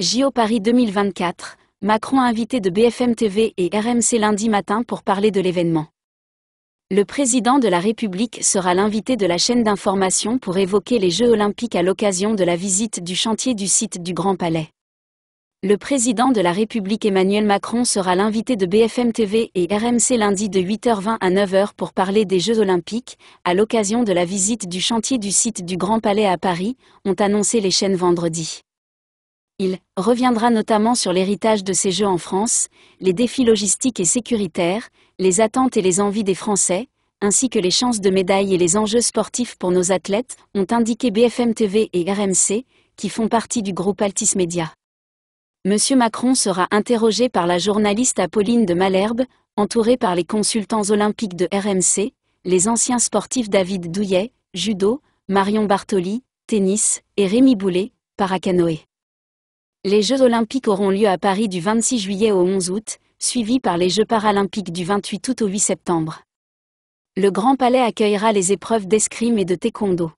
JO Paris 2024, Macron invité de BFM TV et RMC lundi matin pour parler de l'événement. Le président de la République sera l'invité de la chaîne d'information pour évoquer les Jeux olympiques à l'occasion de la visite du chantier du site du Grand Palais. Le président de la République Emmanuel Macron sera l'invité de BFM TV et RMC lundi de 8h20 à 9h pour parler des Jeux olympiques, à l'occasion de la visite du chantier du site du Grand Palais à Paris, ont annoncé les chaînes vendredi. Il reviendra notamment sur l'héritage de ces Jeux en France, les défis logistiques et sécuritaires, les attentes et les envies des Français, ainsi que les chances de médailles et les enjeux sportifs pour nos athlètes, ont indiqué BFM TV et RMC, qui font partie du groupe Altis Média. Monsieur Macron sera interrogé par la journaliste Apolline de Malherbe, entourée par les consultants olympiques de RMC, les anciens sportifs David Douillet, judo, Marion Bartoli, tennis, et Rémi Boulet, paracanoë. Les Jeux olympiques auront lieu à Paris du 26 juillet au 11 août, suivis par les Jeux paralympiques du 28 août au 8 septembre. Le Grand Palais accueillera les épreuves d'escrime et de taekwondo.